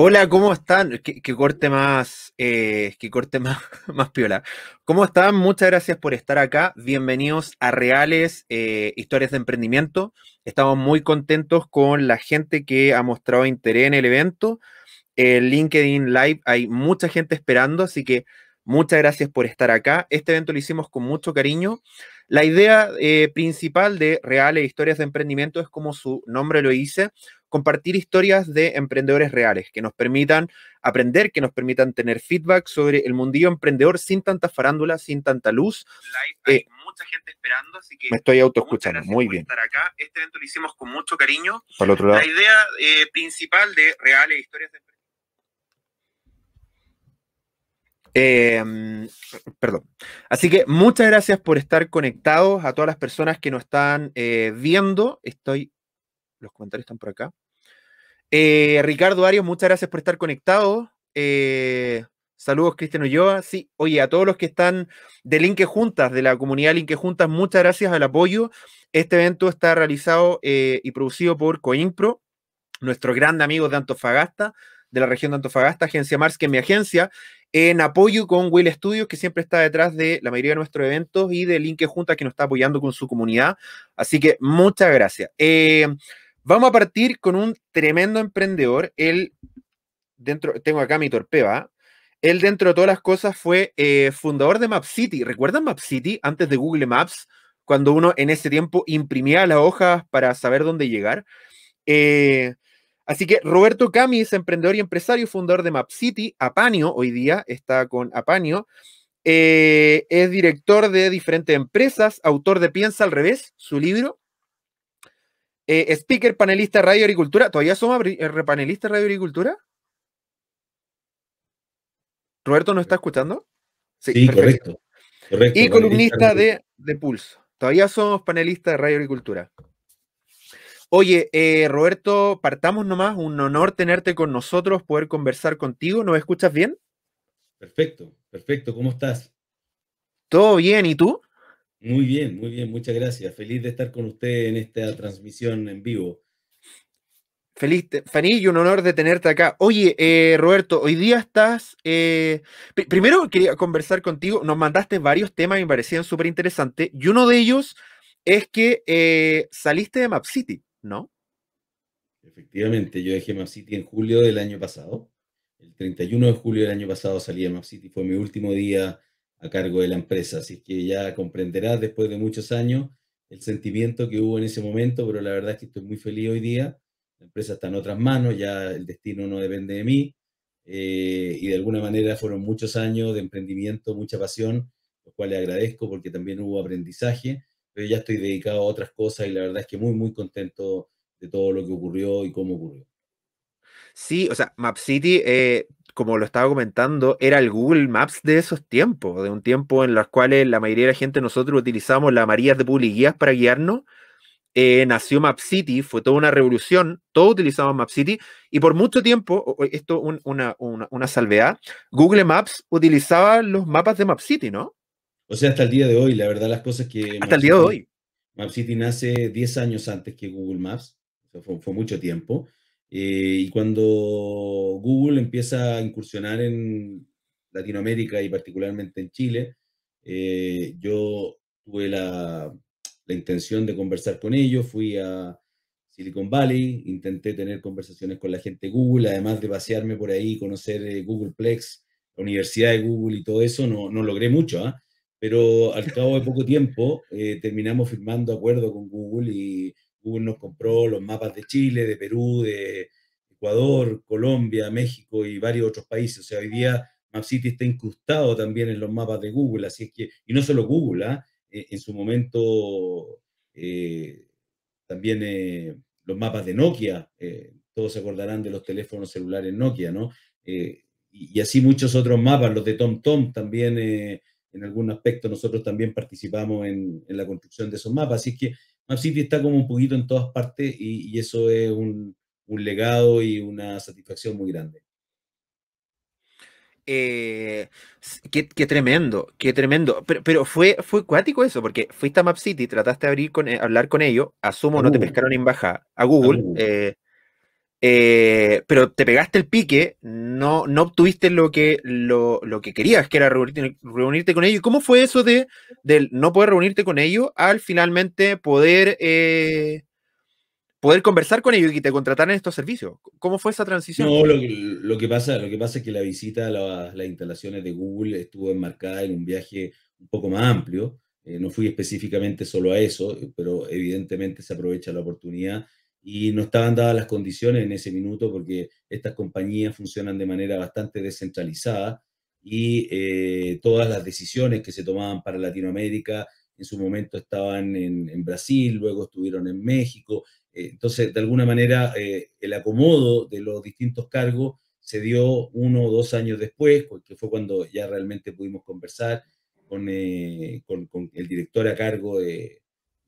Hola, ¿cómo están? Que, corte más, eh, que corte más, más piola. ¿Cómo están? Muchas gracias por estar acá. Bienvenidos a Reales eh, Historias de Emprendimiento. Estamos muy contentos con la gente que ha mostrado interés en el evento. El LinkedIn Live, hay mucha gente esperando, así que muchas gracias por estar acá. Este evento lo hicimos con mucho cariño. La idea eh, principal de Reales Historias de Emprendimiento es como su nombre lo dice, compartir historias de emprendedores reales que nos permitan aprender, que nos permitan tener feedback sobre el mundillo emprendedor sin tanta farándula, sin tanta luz. Eh, mucha gente esperando, así que... Me estoy autoescuchando, muy bien. Estar Este evento lo hicimos con mucho cariño. otro La idea eh, principal de Reales Historias de Eh, perdón. Así que muchas gracias por estar conectados a todas las personas que nos están eh, viendo. Estoy los comentarios están por acá. Eh, Ricardo Arias, muchas gracias por estar conectado. Eh, saludos, Cristian Ulloa. Sí, oye, a todos los que están de Linke Juntas, de la comunidad Linke Juntas, muchas gracias al apoyo. Este evento está realizado eh, y producido por Coimpro, nuestro gran amigo de Antofagasta, de la región de Antofagasta, Agencia Mars, que es mi agencia, en apoyo con Will Studios, que siempre está detrás de la mayoría de nuestros eventos, y de Linke Juntas, que nos está apoyando con su comunidad. Así que muchas gracias. Vamos a partir con un tremendo emprendedor. Él, dentro, tengo acá mi torpeva. Él, dentro de todas las cosas, fue eh, fundador de Map City. ¿Recuerdan Map City antes de Google Maps? Cuando uno en ese tiempo imprimía las hojas para saber dónde llegar. Eh, así que Roberto Cami es emprendedor y empresario, fundador de Map City. Apaño, hoy día está con Apanio, eh, es director de diferentes empresas, autor de Piensa al revés, su libro, eh, speaker, panelista, radio agricultura. ¿Todavía somos eh, panelistas radio agricultura? ¿Roberto nos está escuchando? Sí, correcto, Y columnista de, de, Pulso. Todavía somos panelistas de Radio Agricultura. Oye, eh, Roberto, partamos nomás. Un honor tenerte con nosotros, poder conversar contigo. ¿Nos escuchas bien? Perfecto, perfecto. ¿Cómo estás? Todo bien, ¿y tú? Muy bien, muy bien, muchas gracias. Feliz de estar con usted en esta transmisión en vivo. Feliz, Fanny, y un honor de tenerte acá. Oye, eh, Roberto, hoy día estás. Eh, primero quería conversar contigo. Nos mandaste varios temas que me parecían súper interesantes. Y uno de ellos es que eh, saliste de Map City, ¿no? Efectivamente, yo dejé Map City en julio del año pasado. El 31 de julio del año pasado salí de Map City. Fue mi último día a cargo de la empresa. Así que ya comprenderás después de muchos años el sentimiento que hubo en ese momento, pero la verdad es que estoy muy feliz hoy día. La empresa está en otras manos, ya el destino no depende de mí. Eh, y de alguna manera fueron muchos años de emprendimiento, mucha pasión, lo cual le agradezco porque también hubo aprendizaje, pero ya estoy dedicado a otras cosas y la verdad es que muy, muy contento de todo lo que ocurrió y cómo ocurrió. Sí, o sea, Map City eh, como lo estaba comentando, era el Google Maps de esos tiempos, de un tiempo en los cuales la mayoría de la gente nosotros utilizamos la María de Public Guías para guiarnos. Eh, nació Map City, fue toda una revolución, todos utilizamos Map City y por mucho tiempo, esto es una, una, salvedad, Google Maps utilizaba los mapas de Map City, ¿no? O sea, hasta el día de hoy, la verdad, las cosas que... Hasta el día de hoy. Map City nace 10 años antes que Google Maps, fue mucho tiempo. Eh, y cuando Google empieza a incursionar en Latinoamérica y particularmente en Chile, eh, yo tuve la, intención de conversar con ellos, fui a Silicon Valley, intenté tener conversaciones con la gente de Google, además de pasearme por ahí, conocer eh, Googleplex, la Universidad de Google y todo eso, no, no logré mucho, ¿ah? pero al cabo de poco tiempo terminamos firmando acuerdo con Google y Google nos compró los mapas de Chile, de Perú, de Ecuador, Colombia, México y varios otros países. O sea, hoy día MapCity está incrustado también en los mapas de Google, así es que, y no solo Google, ¿ah? eh, en su momento eh, también eh, los mapas de Nokia, todos se acordarán de los teléfonos celulares Nokia, ¿no? Y, así muchos otros mapas, los de TomTom también en algún aspecto nosotros también participamos en, en, la construcción de esos mapas. Así que Map City está como un poquito en todas partes y, eso es un, legado y una satisfacción muy grande. Eh, qué, tremendo, qué tremendo. Pero, fue, fue cuático eso, porque fuiste a Map City, trataste de abrir con, eh, hablar con ellos, asumo no te pescaron en baja a Google. Eh, eh, pero te pegaste el pique, no, no obtuviste lo que, lo, lo que querías, que era reunirte, con ellos. ¿Cómo fue eso de, del no poder reunirte con ellos al finalmente poder, eh, poder conversar con ellos y que te contrataran estos servicios? ¿Cómo fue esa transición? No, lo que, pasa, lo que pasa es que la visita a las instalaciones de Google estuvo enmarcada en un viaje un poco más amplio. Eh, no fui específicamente solo a eso, pero evidentemente se aprovecha la oportunidad y no estaban dadas las condiciones en ese minuto porque estas compañías funcionan de manera bastante descentralizada y eh, todas las decisiones que se tomaban para Latinoamérica en su momento estaban en, Brasil, luego estuvieron en México. Eh, entonces, de alguna manera, eh, el acomodo de los distintos cargos se dio uno o dos años después, que fue cuando ya realmente pudimos conversar con, con, el director a cargo del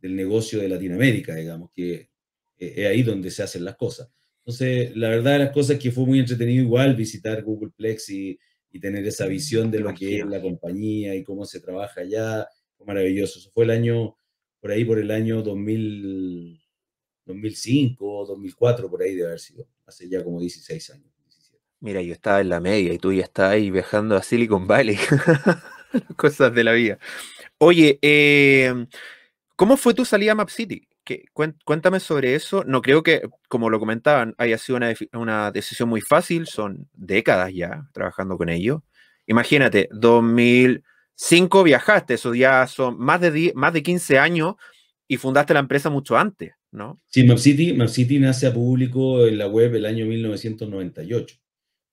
negocio de Latinoamérica, digamos, que es eh, eh, ahí donde se hacen las cosas. Entonces, la verdad las cosas que fue muy entretenido igual visitar Googleplex y, y tener esa mm, visión de lo que es la compañía y cómo se trabaja allá. Fue maravilloso. fue el año, por ahí por el año 2000, 2005 2004, por ahí de haber sido. Hace ya como 16 años. Mira, yo estaba en la media y tú ya estás ahí viajando a Silicon Valley. cosas de la vida. Oye, em, ¿cómo fue tu salida a Map City? cuéntame sobre eso. No creo que, como lo comentaban, haya sido una, decisión muy fácil. Son décadas ya trabajando con ellos. Imagínate, 2005 viajaste, eso ya son más de, más de 15 años y fundaste la empresa mucho antes, ¿no? Sí, Map City nace a público en la web el año 1998.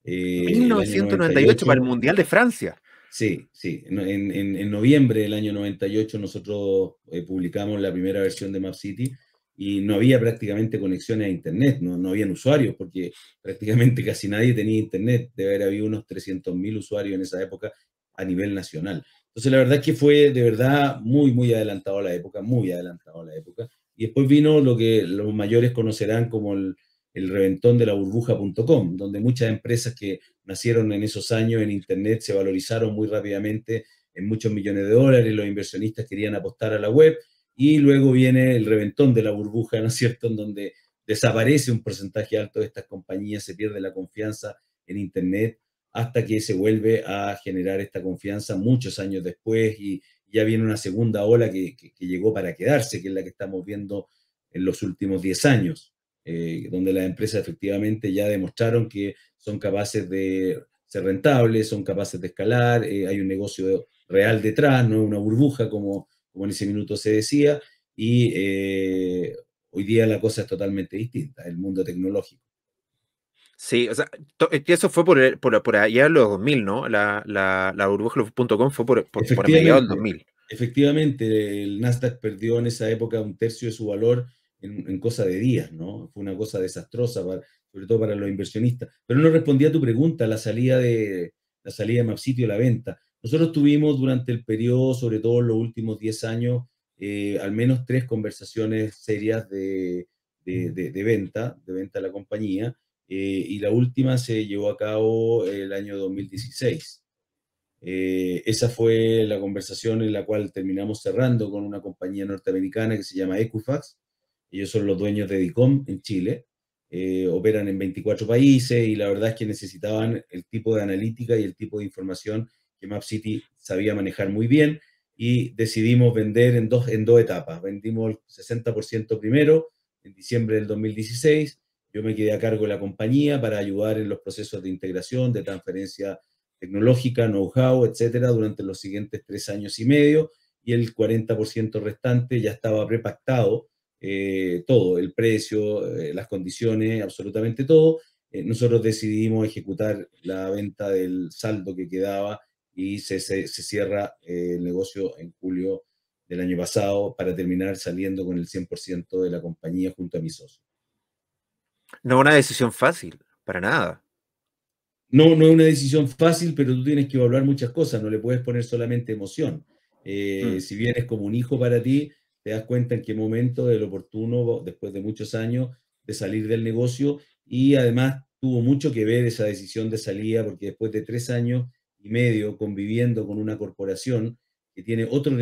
1998 eh, para el Mundial de Francia. Sí, sí. En, noviembre del año 98 nosotros eh, publicamos la primera versión de Map City y no había prácticamente conexiones a Internet, no, no habían usuarios porque prácticamente casi nadie tenía Internet. Debe haber habido unos 300.000 usuarios en esa época a nivel nacional. Entonces la verdad es que fue de verdad muy, muy adelantado a la época, muy adelantado a la época. Y después vino lo que los mayores conocerán como el, el reventón de la burbuja.com, donde muchas empresas que nacieron en esos años en Internet, se valorizaron muy rápidamente en muchos millones de dólares, los inversionistas querían apostar a la web y luego viene el reventón de la burbuja, ¿no es cierto?, en donde desaparece un porcentaje alto de estas compañías, se pierde la confianza en Internet hasta que se vuelve a generar esta confianza muchos años después y ya viene una segunda ola que, llegó para quedarse, que es la que estamos viendo en los últimos 10 años, eh, donde las empresas efectivamente ya demostraron que son capaces de ser rentables, son capaces de escalar, eh, hay un negocio real detrás, no una burbuja como, en ese minuto se decía, y eh, hoy día la cosa es totalmente distinta, el mundo tecnológico. Sí, o sea, eh, eso fue por, por, allá en los 2000, ¿no? La, la, la burbuja.com fue por, por, por los del 2000. Efectivamente, el Nasdaq perdió en esa época un tercio de su valor en, en cosa de días, ¿no? Fue una cosa desastrosa para, sobre todo para los inversionistas. Pero no respondí a tu pregunta, la salida de, la salida de MapSitio, la venta. Nosotros tuvimos durante el periodo, sobre todo los últimos 10 años, eh, al menos tres conversaciones serias de, de, venta, de venta a la compañía, eh, y la última se llevó a cabo el año 2016. Eh, esa fue la conversación en la cual terminamos cerrando con una compañía norteamericana que se llama Equifax. Ellos son los dueños de DICOM en Chile. Eh, operan en 24 países y la verdad es que necesitaban el tipo de analítica y el tipo de información que MapCity sabía manejar muy bien y decidimos vender en dos, en dos etapas. Vendimos el 60% primero en diciembre del 2016. Yo me quedé a cargo de la compañía para ayudar en los procesos de integración, de transferencia tecnológica, know-how, etcétera, durante los siguientes tres años y medio. Y el 40% restante ya estaba prepactado eh, todo, el precio, eh, las condiciones, absolutamente todo. Eh, nosotros decidimos ejecutar la venta del saldo que quedaba y se, cierra el negocio en julio del año pasado para terminar saliendo con el 100% de la compañía junto a mi socio. No es una decisión fácil, para nada. No, no es una decisión fácil, pero tú tienes que evaluar muchas cosas, no le puedes poner solamente emoción. Mm. Si bien es como un hijo para ti, te das cuenta en qué momento lo oportuno, después de muchos años, de salir del negocio y además tuvo mucho que ver esa decisión de salida porque después de tres años y medio conviviendo con una corporación que tiene otro,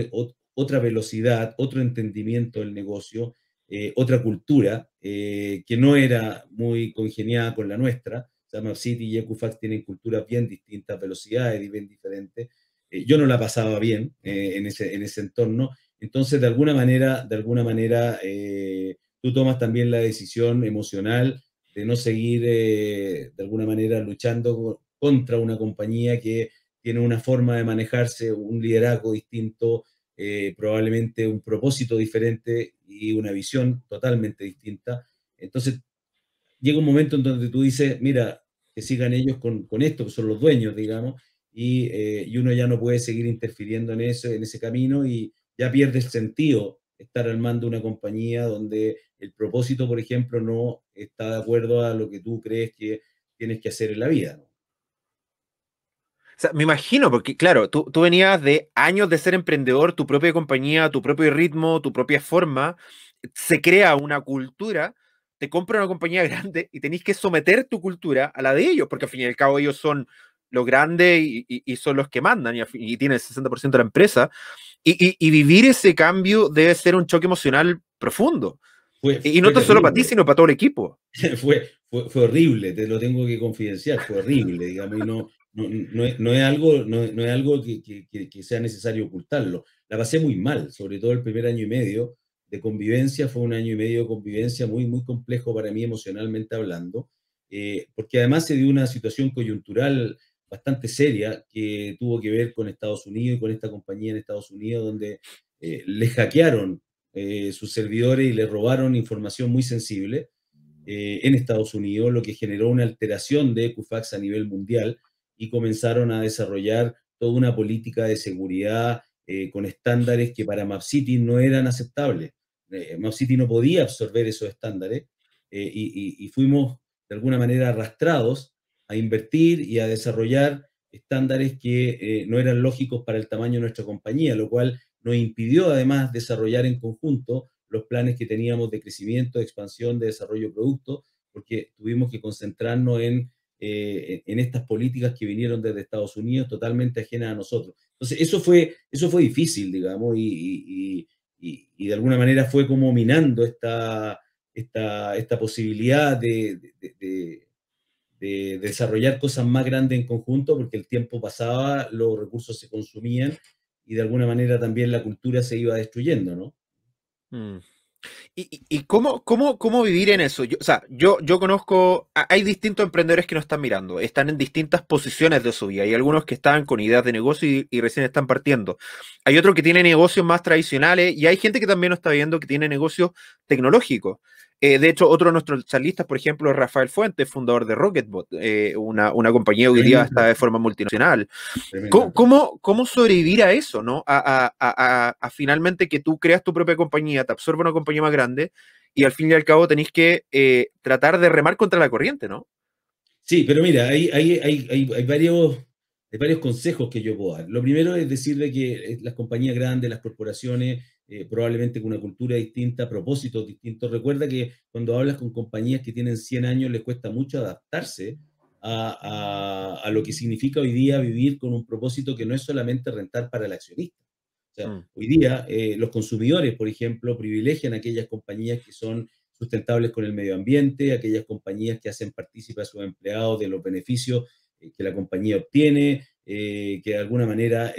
otra velocidad, otro entendimiento del negocio, eh, otra cultura eh, que no era muy congeniada con la nuestra. Summer City y Equifax tienen culturas bien distintas, velocidades bien diferentes. Eh, yo no la pasaba bien en ese, en ese entorno entonces, de alguna manera, de alguna manera, eh, tú tomas también la decisión emocional de no seguir, eh, de alguna manera, luchando contra una compañía que tiene una forma de manejarse, un liderazgo distinto, eh, probablemente un propósito diferente y una visión totalmente distinta. Entonces, llega un momento en donde tú dices, mira, que sigan ellos con, esto, que son los dueños, digamos, y, y uno ya no puede seguir interfiriendo en, eso, en ese camino y ya pierde sentido estar al mando de una compañía donde el propósito, por ejemplo, no está de acuerdo a lo que tú crees que tienes que hacer en la vida. me imagino, porque claro, tú, venías de años de ser emprendedor, tu propia compañía, tu propio ritmo, tu propia forma, se crea una cultura, te compra una compañía grande y tenés que someter tu cultura a la de ellos, porque al fin y al cabo ellos son los grandes y, son los que mandan y, y tienen el 60% de la empresa. Y, vivir ese cambio debe ser un choque emocional profundo. y no solo para ti, sino para todo el equipo. fue, fue, horrible, te lo tengo que confidenciar, fue horrible, digamos, y no, no, no, es, algo, no, no es algo que, que, que, sea necesario ocultarlo. La pasé muy mal, sobre todo el primer año y medio de convivencia, fue un año y medio de convivencia muy, muy complejo para mí emocionalmente hablando, eh, porque además se dio una situación coyuntural bastante seria que tuvo que ver con Estados Unidos y con esta compañía en Estados Unidos donde eh, le hackearon eh, sus servidores y le robaron información muy sensible eh, en Estados Unidos, lo que generó una alteración de Equifax a nivel mundial y comenzaron a desarrollar toda una política de seguridad con estándares que para Map City no eran aceptables. City no podía absorber esos estándares y fuimos de alguna manera arrastrados a invertir y a desarrollar estándares que eh, no eran lógicos para el tamaño de nuestra compañía, lo cual nos impidió además desarrollar en conjunto los planes que teníamos de crecimiento, de expansión, de desarrollo de productos, porque tuvimos que concentrarnos en, eh, en estas políticas que vinieron desde Estados Unidos totalmente ajenas a nosotros. Entonces, eso fue, eso fue difícil, digamos, y, de alguna manera fue como minando esta, esta, esta posibilidad de de desarrollar cosas más grandes en conjunto, porque el tiempo pasaba, los recursos se consumían y de alguna manera también la cultura se iba destruyendo, ¿no? Mm. ¿Y, cómo, cómo, cómo, vivir en eso? Yo, o sea, yo, yo conozco, hay distintos emprendedores que nos están mirando, están en distintas posiciones de su vida. Hay algunos que están con ideas de negocio y, y recién están partiendo. Hay otros que tienen negocios más tradicionales y hay gente que también nos está viendo que tiene negocios tecnológicos. Eh, de hecho, otro de nuestros charlistas, por ejemplo, es Rafael Fuentes, fundador de Rocketbot, eh, una, compañía que hoy día está de forma multinacional. ¿Cómo, ¿Cómo, sobrevivir a eso, no? A, finalmente que tú creas tu propia compañía, te absorbe una compañía más grande y al fin y al cabo tenéis que eh, tratar de remar contra la corriente, ¿no? Sí, pero mira, hay, hay, varios, hay varios consejos que yo puedo dar. Lo primero es decirle que las compañías grandes, las corporaciones, eh, probablemente con una cultura distinta, propósitos distintos. Recuerda que cuando hablas con compañías que tienen 100 años les cuesta mucho adaptarse a, lo que significa hoy día vivir con un propósito que no es solamente rentar para el accionista. Mm. Hoy día eh, los consumidores, por ejemplo, privilegian aquellas compañías que son sustentables con el medio ambiente, aquellas compañías que hacen partícipe a sus empleados de los beneficios eh, que la compañía obtiene, que de alguna manera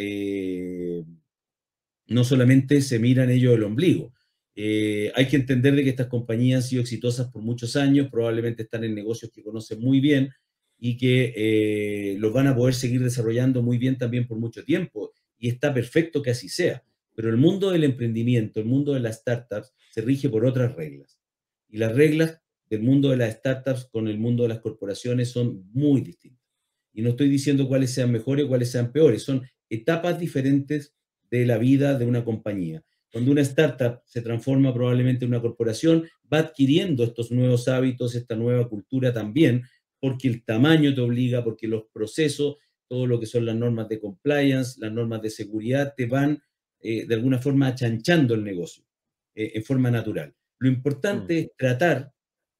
no solamente se miran ellos el ombligo. Eh, hay que entender de que estas compañías han sido exitosas por muchos años, probablemente están en negocios que conocen muy bien y que eh, los van a poder seguir desarrollando muy bien también por mucho tiempo. Y está perfecto que así sea. Pero el mundo del emprendimiento, el mundo de las startups, se rige por otras reglas. Y las reglas del mundo de las startups con el mundo de las corporaciones son muy distintas. Y no estoy diciendo cuáles sean mejores o cuáles sean peores, son etapas diferentes la vida de una compañía. Cuando una startup se transforma probablemente en una corporación, va adquiriendo estos nuevos hábitos, esta nueva cultura también, porque el tamaño te obliga, porque los procesos, todo lo que son las normas de compliance, las normas de seguridad, te van eh, de alguna forma achanchando el negocio eh, en forma natural. Lo importante mm. es tratar,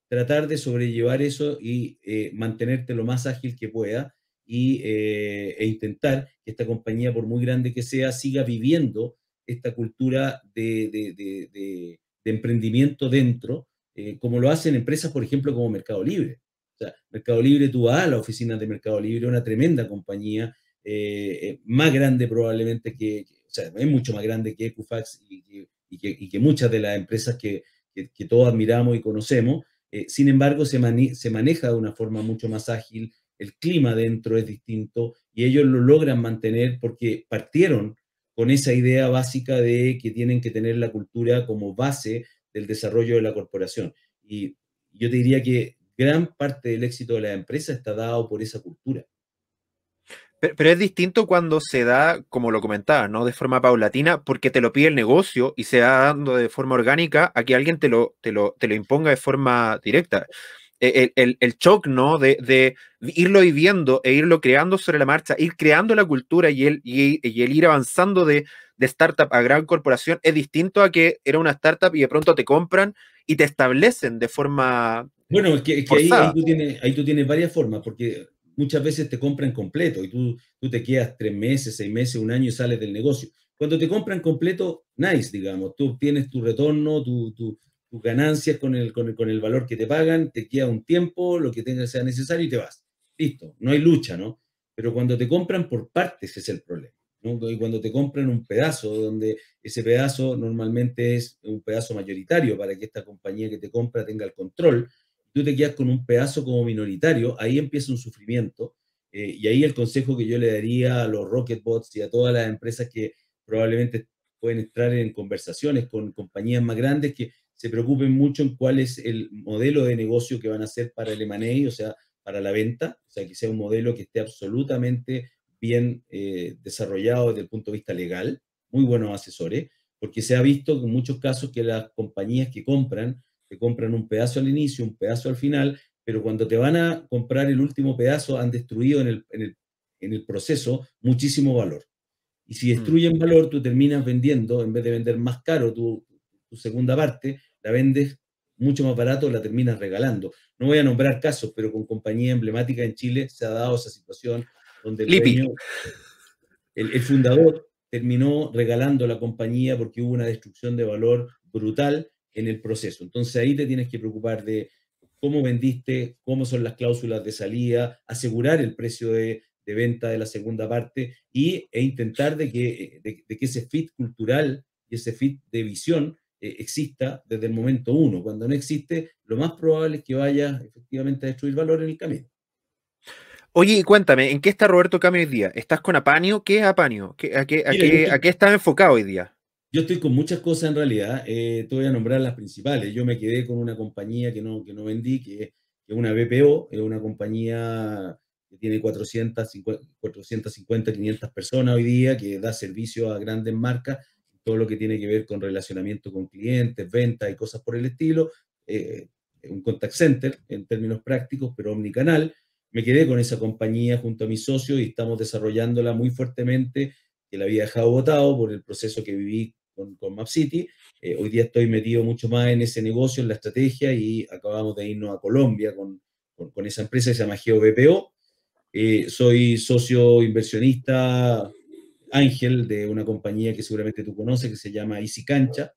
tratar de sobrellevar eso y eh, mantenerte lo más ágil que pueda y, eh, e intentar que esta compañía, por muy grande que sea, siga viviendo esta cultura de, de, de, emprendimiento dentro, eh, como lo hacen empresas, por ejemplo, como Mercado Libre. sea, Mercado Libre, tú vas a la oficina de Mercado Libre, una tremenda compañía, eh, más grande probablemente que, o sea, es mucho más grande que Equifax y, que, muchas de las empresas que, que todos admiramos y conocemos. sin embargo, se, se maneja de una forma mucho más ágil, el clima dentro es distinto y ellos lo logran mantener porque partieron con esa idea básica de que tienen que tener la cultura como base del desarrollo de la corporación. Y yo te diría que gran parte del éxito de la empresa está dado por esa cultura. Pero, es distinto cuando se da, como lo comentaba, ¿no? De forma paulatina, porque te lo pide el negocio y se va dando de forma orgánica a que alguien te lo, te lo, te lo imponga de forma directa. E, el, el, el shock, ¿no? De, de, irlo viviendo e irlo creando sobre la marcha, ir creando la cultura y el, y, el ir avanzando de, de, startup a gran corporación es distinto a que era una startup y de pronto te compran y te establecen de forma. Bueno, que, ahí, tú tienes, varias formas, porque muchas veces te compran completo y tú, tú te quedas tres meses, seis meses, un año y sales del negocio. Cuando te compran completo, nice, digamos, tú tienes tu retorno, tu, tu tus ganancias con el, con el, con, el, valor que te pagan, te queda un tiempo, lo que tenga sea necesario y te vas. Listo, no hay lucha, ¿no? Pero cuando te compran por partes es el problema. ¿no? Y cuando te compran un pedazo, donde ese pedazo normalmente es un pedazo mayoritario para que esta compañía que te compra tenga el control, tú te quedas con un pedazo como minoritario, ahí empieza un sufrimiento. Eh, y ahí el consejo que yo le daría a los Rocketbots y a todas las empresas que probablemente pueden entrar en conversaciones con compañías más grandes que se preocupen mucho en cuál es el modelo de negocio que van a hacer para el M&A, o sea, para la venta, o sea, que sea un modelo que esté absolutamente bien eh, desarrollado desde el punto de vista legal, muy buenos asesores, porque se ha visto en muchos casos que las compañías que compran, te compran un pedazo al inicio, un pedazo al final, pero cuando te van a comprar el último pedazo han destruido en el, en el proceso muchísimo valor. Y si mm. destruyen valor, tú terminas vendiendo, en vez de vender más caro, tú tu segunda parte, la vendes mucho más barato, la terminas regalando. No voy a nombrar casos, pero con compañía emblemática en Chile se ha dado esa situación donde el, fundador terminó regalando la compañía porque hubo una destrucción de valor brutal en el proceso. Entonces ahí te tienes que preocupar de cómo vendiste, cómo son las cláusulas de salida, asegurar el precio de, venta de la segunda parte y, e intentar de que, de que ese fit cultural y ese fit de visión eh, exista desde el momento uno. Cuando no existe, lo más probable es que vaya efectivamente a destruir valor en el camino. Oye, cuéntame, ¿en qué está Roberto Cami hoy día? ¿Estás con Apanio? ¿Qué es Apanio? ¿A, qué, a, qué, a, qué, estás enfocado hoy día? Yo estoy con muchas cosas en realidad, eh, te voy a nombrar las principales. Yo me quedé con una compañía que no, que no vendí, que es una BPO, es una compañía que tiene 450, 450, 500 personas hoy día, que da servicio a grandes marcas todo lo que tiene que ver con relacionamiento con clientes, ventas y cosas por el estilo, eh, un contact center en términos prácticos, pero omnicanal. Me quedé con esa compañía junto a mis socios y estamos desarrollándola muy fuertemente, que la había dejado votado por el proceso que viví con, MapCity. City. Eh, hoy día estoy metido mucho más en ese negocio, en la estrategia, y acabamos de irnos a Colombia con, con, esa empresa que se llama GeoBPO. Eh, soy socio inversionista Ángel de una compañía que seguramente tú conoces que se llama Easy Cancha.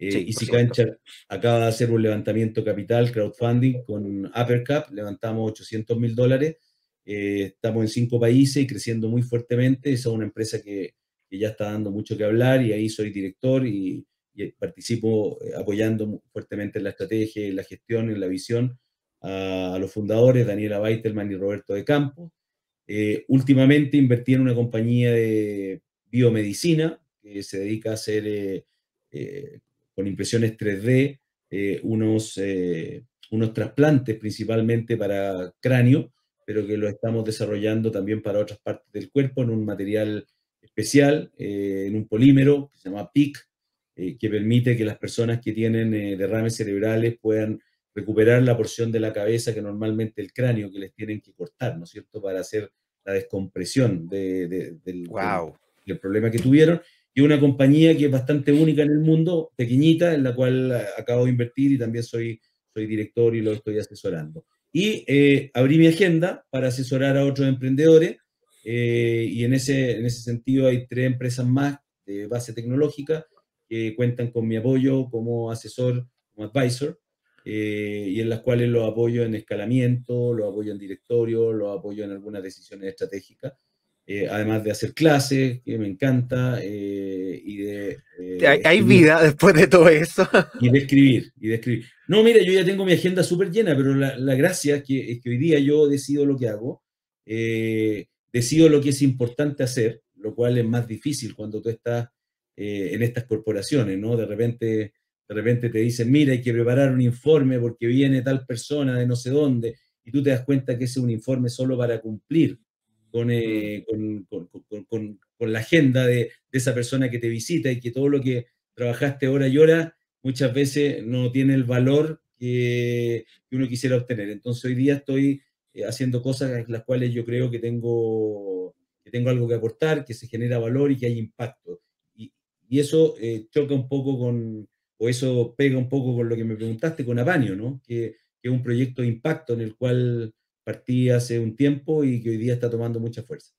Eh, Cancha acaba de hacer un levantamiento capital, crowdfunding con Uppercap, levantamos 800 mil dólares, eh, estamos en cinco países y creciendo muy fuertemente, es una empresa que, ya está dando mucho que hablar y ahí soy director y, participo eh, apoyando fuertemente la estrategia, en la gestión, en la visión a, los fundadores, Daniela Beitelman y Roberto de Campos. Eh, últimamente invertí en una compañía de biomedicina que se dedica a hacer eh, eh, con impresiones 3D unos, unos trasplantes principalmente para cráneo, pero que lo estamos desarrollando también para otras partes del cuerpo en un material especial, en un polímero que se llama PIC, que permite que las personas que tienen derrames cerebrales puedan recuperar la porción de la cabeza que normalmente el cráneo que les tienen que cortar, ¿no es cierto?, para hacer la descompresión del, problema que tuvieron. Y una compañía que es bastante única en el mundo, pequeñita, en la cual eh, acabo de invertir y también soy, soy director y lo estoy asesorando. Y eh, abrí mi agenda para asesorar a otros emprendedores eh, y en en ese sentido hay tres empresas más de base tecnológica que cuentan con mi apoyo como asesor, como advisor, eh, y en las cuales lo apoyo en escalamiento, lo apoyo en directorio, los apoyo en algunas decisiones estratégicas, eh, además de hacer clases, que me encanta, eh, y de... Hay, vida después de todo eso. Y de escribir, y de escribir. No, mira, yo ya tengo mi agenda súper llena, pero la, la gracia que, es que, hoy día yo decido lo que hago, decido lo que es importante hacer, lo cual es más difícil cuando tú estás en estas corporaciones, ¿no? De repente de repente te dicen, mira, hay que preparar un informe porque viene tal persona de no sé dónde, y tú te das cuenta que ese es un informe solo para cumplir con, eh, mm. con, la agenda de, esa persona que te visita y que todo lo que trabajaste hora y hora muchas veces no tiene el valor que, que uno quisiera obtener. Entonces hoy día estoy eh, haciendo cosas en las cuales yo creo que tengo, que tengo algo que aportar, que se genera valor y que hay impacto. Y, eso eh, choca un poco con, o eso pega un poco con lo que me preguntaste con Apanio, ¿no? que, que es un proyecto de impacto en el cual partí hace un tiempo y que hoy día está tomando mucha fuerza.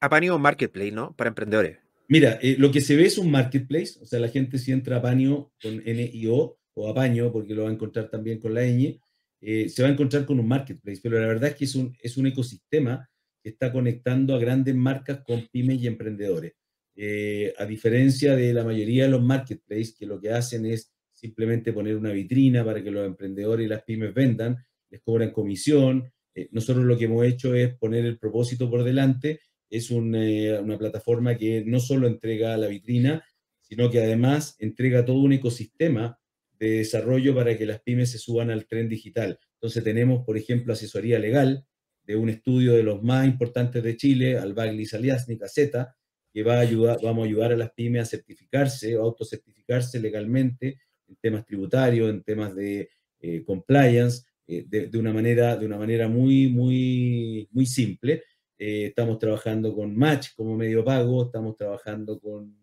Apanio Marketplace, ¿no? Para emprendedores. Mira, eh, lo que se ve es un marketplace, o sea, la gente si entra a Apanio con n o o Apaño, porque lo va a encontrar también con la ñ, eh, se va a encontrar con un marketplace, pero la verdad es que es un ecosistema que está conectando a grandes marcas con pymes y emprendedores. Eh, a diferencia de la mayoría de los marketplaces que lo que hacen es simplemente poner una vitrina para que los emprendedores y las pymes vendan, les cobran comisión. Eh, nosotros lo que hemos hecho es poner el propósito por delante. Es eh, una plataforma que no solo entrega la vitrina, sino que además entrega todo un ecosistema de desarrollo para que las pymes se suban al tren digital. Entonces tenemos, por ejemplo, asesoría legal de un estudio de los más importantes de Chile, albaglis Saliasnik, Z, que va a ayudar, vamos a ayudar a las pymes a certificarse o autocertificarse legalmente en temas tributarios, en temas de eh, compliance, eh, de, de, una manera, de una manera muy, muy, muy simple. Eh, estamos trabajando con Match como medio pago, estamos trabajando con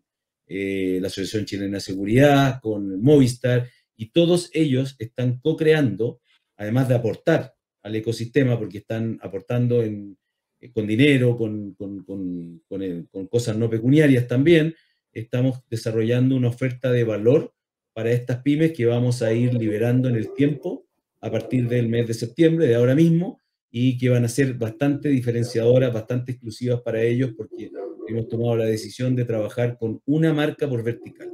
la Asociación Chilena de Seguridad, con Movistar, y todos ellos están co-creando, además de aportar al ecosistema, porque están aportando en eh, con dinero, con, eh, con, cosas no pecuniarias también, estamos desarrollando una oferta de valor para estas pymes que vamos a ir liberando en el tiempo a partir del mes de septiembre, de ahora mismo, y que van a ser bastante diferenciadoras, bastante exclusivas para ellos, porque hemos tomado la decisión de trabajar con una marca por vertical.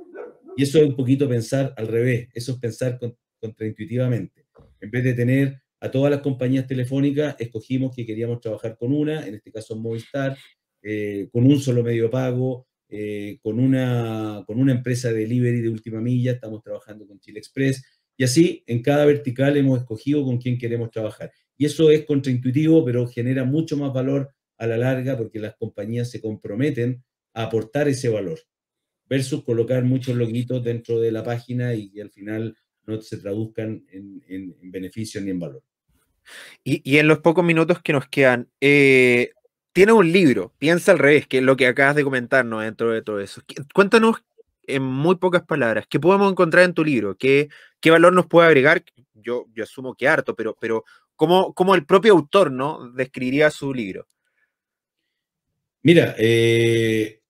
Y eso es un poquito pensar al revés, eso es pensar contraintuitivamente. En vez de tener a todas las compañías telefónicas escogimos que queríamos trabajar con una, en este caso Movistar, eh, con un solo medio pago, eh, con, una, con una empresa de delivery de última milla, estamos trabajando con Chile Express, y así en cada vertical hemos escogido con quién queremos trabajar. Y eso es contraintuitivo, pero genera mucho más valor a la larga porque las compañías se comprometen a aportar ese valor, versus colocar muchos loguitos dentro de la página y que al final no se traduzcan en, en, en beneficio ni en valor. Y, en los pocos minutos que nos quedan, eh, tiene un libro, piensa al revés, que es lo que acabas de comentarnos dentro de todo eso. Cuéntanos en muy pocas palabras, ¿qué podemos encontrar en tu libro? ¿Qué, valor nos puede agregar? Yo, yo asumo que harto, pero, pero ¿cómo, el propio autor ¿no? describiría su libro? Mira, eh,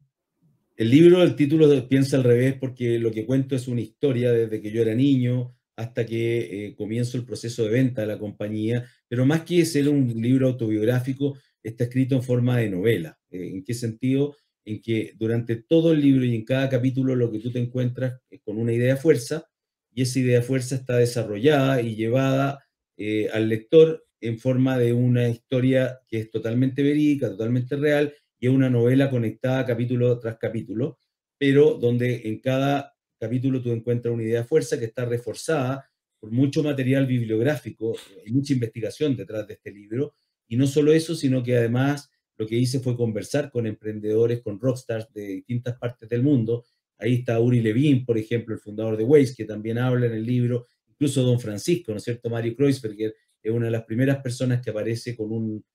el libro, el título de Piensa al revés, porque lo que cuento es una historia desde que yo era niño, hasta que comienza eh, comienzo el proceso de venta de la compañía, pero más que ser un libro autobiográfico, está escrito en forma de novela. Eh, ¿En qué sentido? En que durante todo el libro y en cada capítulo lo que tú te encuentras es con una idea fuerza y esa idea fuerza está desarrollada y llevada eh, al lector en forma de una historia que es totalmente verídica, totalmente real y es una novela conectada capítulo tras capítulo, pero donde en cada capítulo tú encuentras una idea fuerza que está reforzada por mucho material bibliográfico, y mucha investigación detrás de este libro, y no solo eso, sino que además lo que hice fue conversar con emprendedores, con rockstars de distintas partes del mundo. Ahí está Uri Levin, por ejemplo, el fundador de Waze, que también habla en el libro, incluso Don Francisco, ¿no es cierto? Mario Kreuzberger es una de las primeras personas que aparece con un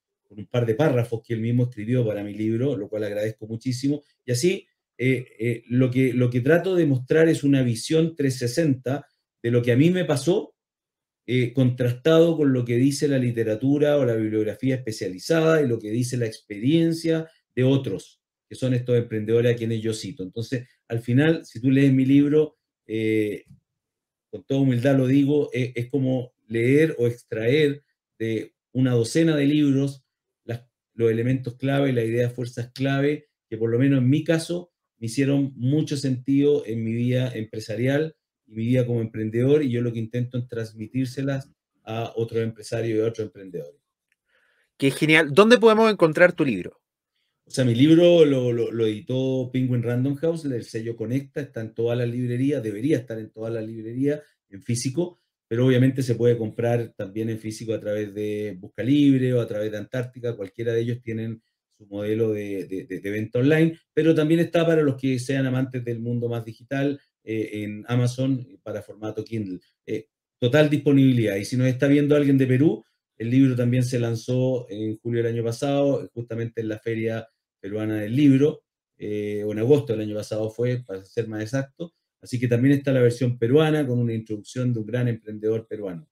par de párrafos que él mismo escribió para mi libro, lo cual agradezco muchísimo. Y así eh, eh, lo, que, lo que trato de mostrar es una visión 360 de lo que a mí me pasó, eh, contrastado con lo que dice la literatura o la bibliografía especializada y lo que dice la experiencia de otros, que son estos emprendedores a quienes yo cito. Entonces, al final, si tú lees mi libro, con toda humildad lo digo, es, como leer o extraer de una docena de libros los elementos clave, la idea de fuerzas clave, que por lo menos en mi caso me hicieron mucho sentido en mi vida empresarial y mi vida como emprendedor y yo lo que intento es transmitírselas a otros empresario y a otros emprendedores. Qué genial. ¿Dónde podemos encontrar tu libro? O sea, mi libro lo, editó Penguin Random House, el sello Conecta, está en toda las librerías, debería estar en toda la librería, en físico, pero obviamente se puede comprar también en físico a través de Buscalibre o a través de Antártica, cualquiera de ellos tienen su modelo de, de, venta online, pero también está para los que sean amantes del mundo más digital eh, en Amazon eh, para formato Kindle. Eh, total disponibilidad. Y si nos está viendo alguien de Perú, el libro también se lanzó en julio del año pasado, justamente en la Feria Peruana del Libro, o en agosto del año pasado fue, para ser más exacto. Así que también está la versión peruana con una introducción de un gran emprendedor peruano.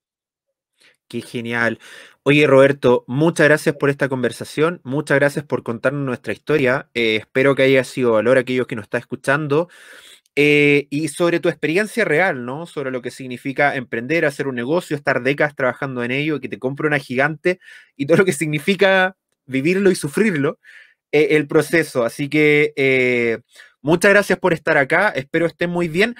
Qué genial. Oye, Roberto, muchas gracias por esta conversación, muchas gracias por contarnos nuestra historia. Eh, espero que haya sido valor a aquellos que nos están escuchando. Eh, y sobre tu experiencia real, ¿no? Sobre lo que significa emprender, hacer un negocio, estar décadas trabajando en ello, que te compre una gigante y todo lo que significa vivirlo y sufrirlo, eh, el proceso. Así que muchas gracias por estar acá, espero estén muy bien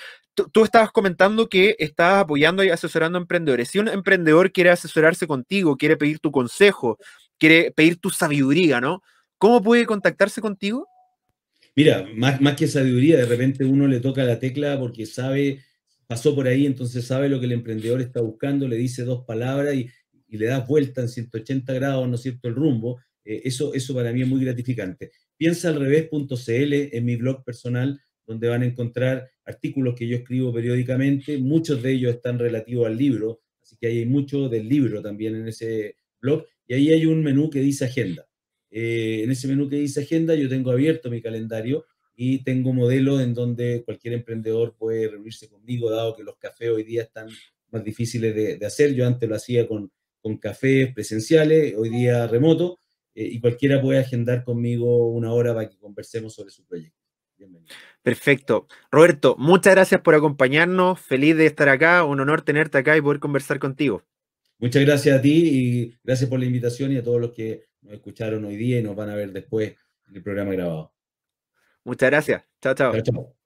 tú estabas comentando que estabas apoyando y asesorando a emprendedores. Si un emprendedor quiere asesorarse contigo, quiere pedir tu consejo, quiere pedir tu sabiduría, ¿no? ¿Cómo puede contactarse contigo? Mira, más, más que sabiduría, de repente uno le toca la tecla porque sabe, pasó por ahí, entonces sabe lo que el emprendedor está buscando, le dice dos palabras y, le da vuelta en 180 grados, ¿no es cierto?, el rumbo. Eh, eso, eso para mí es muy gratificante. Piensa al revés.cl en mi blog personal, donde van a encontrar artículos que yo escribo periódicamente, muchos de ellos están relativos al libro, así que ahí hay mucho del libro también en ese blog, y ahí hay un menú que dice agenda. Eh, en ese menú que dice agenda yo tengo abierto mi calendario y tengo modelo en donde cualquier emprendedor puede reunirse conmigo, dado que los cafés hoy día están más difíciles de, hacer. Yo antes lo hacía con, con cafés presenciales, hoy día remoto, eh, y cualquiera puede agendar conmigo una hora para que conversemos sobre su proyecto. Bienvenido. Perfecto. Roberto, muchas gracias por acompañarnos. Feliz de estar acá. Un honor tenerte acá y poder conversar contigo. Muchas gracias a ti y gracias por la invitación y a todos los que nos escucharon hoy día y nos van a ver después en el programa grabado. Muchas gracias. Chao, chao. chao.